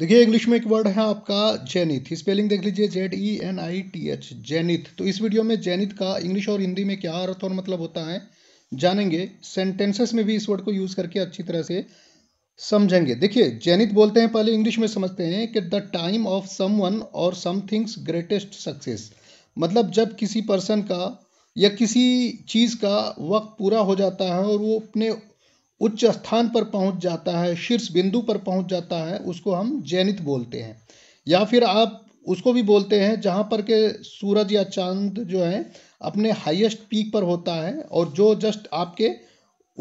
देखिए इंग्लिश में एक वर्ड है आपका जेनिथ स्पेलिंग देख लीजिए Z E N I T H zenith तो इस वीडियो में जेनिथ का इंग्लिश और हिंदी में क्या अर्थ और मतलब होता है जानेंगे सेंटेंसेस में भी इस वर्ड को यूज़ करके अच्छी तरह से समझेंगे देखिए जेनिथ बोलते हैं पहले इंग्लिश में समझते हैं कि the time of someone और समथिंग्स ग्रेटेस्ट सक्सेस मतलब जब किसी पर्सन का या किसी चीज़ का वक्त पूरा हो जाता है और वो अपने उच्च स्थान पर पहुंच जाता है शीर्ष बिंदु पर पहुंच जाता है उसको हम जैनित बोलते हैं या फिर आप उसको भी बोलते हैं जहाँ पर के सूरज या चांद जो है अपने हाईएस्ट पीक पर होता है और जो जस्ट आपके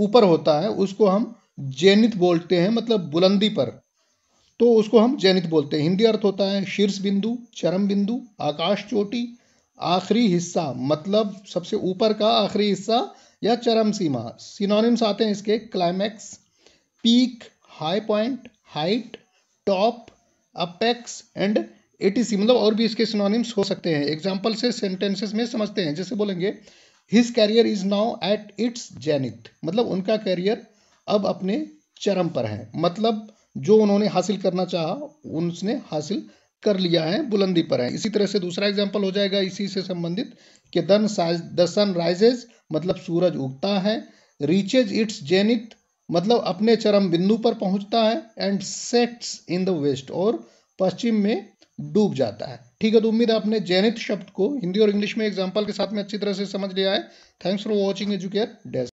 ऊपर होता है उसको हम जैनित बोलते हैं मतलब बुलंदी पर तो उसको हम जैनित बोलते हैं हिंदी अर्थ होता है शीर्ष बिंदु चरम बिंदु आकाश चोटी आखिरी हिस्सा मतलब सबसे ऊपर का आखिरी हिस्सा या चरम सीमा सिनोनिम्स आते हैं इसके climax peak high point height top apex and etc मतलब और भी इसके सिनोनिम्स हो सकते हैं एग्जाम्पल से सेंटेंसेस में समझते हैं जैसे बोलेंगे his career is now at its zenith मतलब उनका कैरियर अब अपने चरम पर है मतलब जो उन्होंने हासिल करना चाहा उसने हासिल कर लिया है बुलंदी पर है इसी तरह से दूसरा एग्जाम्पल हो जाएगा इसी से संबंधित कि दन साइज द सन राइजेज मतलब सूरज उगता है रीचेज इट्स जेनित मतलब अपने चरम बिंदु पर पहुंचता है and sets in the west और पश्चिम में डूब जाता है ठीक है तो उम्मीद है आपने जेनित शब्द को हिंदी और इंग्लिश में एग्जाम्पल के साथ में अच्छी तरह से समझ लिया है thanks for watching Educare desk